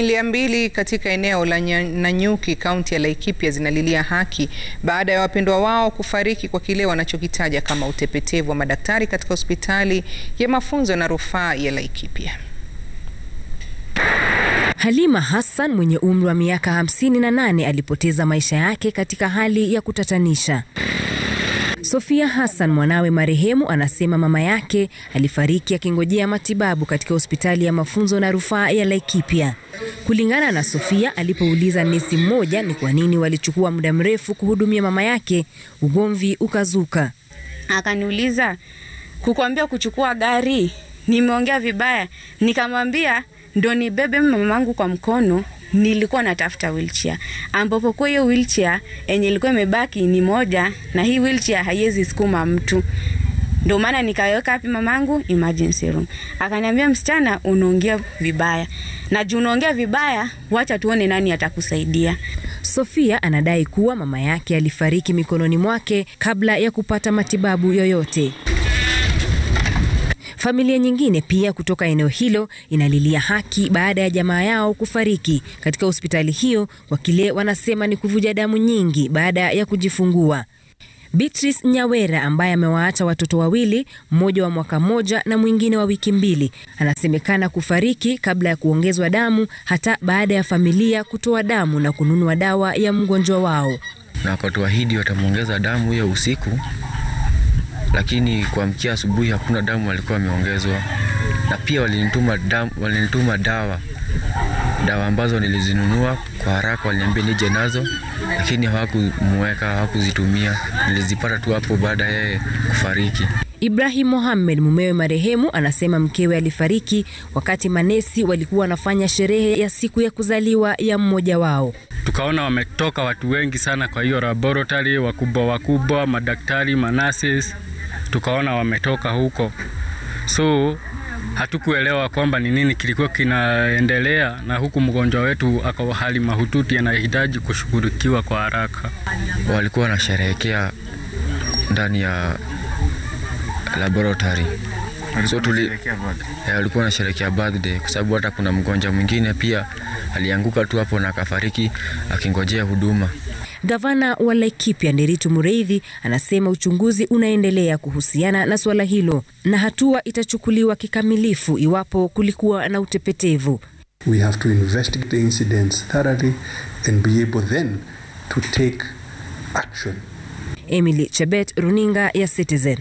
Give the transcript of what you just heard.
Familia mbili katika eneo la Nanyuki kaunti ya Laikipia zinalilia haki baada ya wapendwa wao kufariki kwa kile wanachokitaja kama utepetevu wa madaktari katika hospitali ya mafunzo na rufaa ya Laikipia. Halima Hassan mwenye umri wa miaka 58 alipoteza maisha yake katika hali ya kutatanisha. Sofia Hassan, mwanawe marehemu, anasema mama yake alifariki akingojea matibabu katika hospitali ya mafunzo na rufaa ya Laikipia. Kulingana na Sofia, alipouliza nesi mmoja ni kwa nini walichukua muda mrefu kuhudumia mama yake, ugomvi ukazuka. Akaniuliza, kukuambia kuchukua gari, nimeongea vibaya? Nikamwambia ndo nibebe mamangu kwa mkono nilikuwa natafuta wheelchair ambapo kwa hiyo wheelchair yenye ilikuwa imebaki ni moja, na hii wheelchair haiwezi sukuma mtu. Ndio maana nikaweka hapi mamangu emergency room. Akaniambia, msichana, unaongea vibaya, na juu unaongea vibaya, wacha tuone nani atakusaidia. Sofia anadai kuwa mama yake alifariki mikononi mwake kabla ya kupata matibabu yoyote. Familia nyingine pia kutoka eneo hilo inalilia haki baada ya jamaa yao kufariki katika hospitali hiyo kwa kile wanasema ni kuvuja damu nyingi baada ya kujifungua. Beatrice Nyawera ambaye amewaacha watoto wawili, mmoja wa mwaka mmoja na mwingine wa wiki mbili, anasemekana kufariki kabla ya kuongezwa damu, hata baada ya familia kutoa damu na kununua dawa ya mgonjwa wao. Na wakatuahidi watamwongeza damu hiyo usiku lakini kuamkia asubuhi hakuna damu alikuwa ameongezwa, na pia walinituma damu, walinituma dawa dawa ambazo nilizinunua kwa haraka, waliniambia nije nazo, lakini hawakumweka hawakuzitumia. Nilizipata tu hapo baada ya yeye kufariki. Ibrahim Mohamed, mumewe marehemu, anasema mkewe alifariki wakati manesi walikuwa wanafanya sherehe ya siku ya kuzaliwa ya mmoja wao. Tukaona wametoka watu wengi sana kwa hiyo laboratory, wakubwa wakubwa, madaktari, manases tukaona wametoka huko, so hatukuelewa kwamba ni nini kilikuwa kinaendelea, na huku mgonjwa wetu akawa hali mahututi, anahitaji kushughulikiwa kwa haraka. Walikuwa wanasherehekea ndani ya laboratory so tuli walikuwa wanasherehekea eh, birthday kwa sababu hata kuna mgonjwa mwingine pia alianguka tu hapo na akafariki akingojea huduma. Gavana wa Laikipia Nderitu Mureithi anasema uchunguzi unaendelea kuhusiana na suala hilo na hatua itachukuliwa kikamilifu iwapo kulikuwa na utepetevu. We have to investigate the incidents thoroughly and be able then to take action. Emily Chebet, runinga ya Citizen.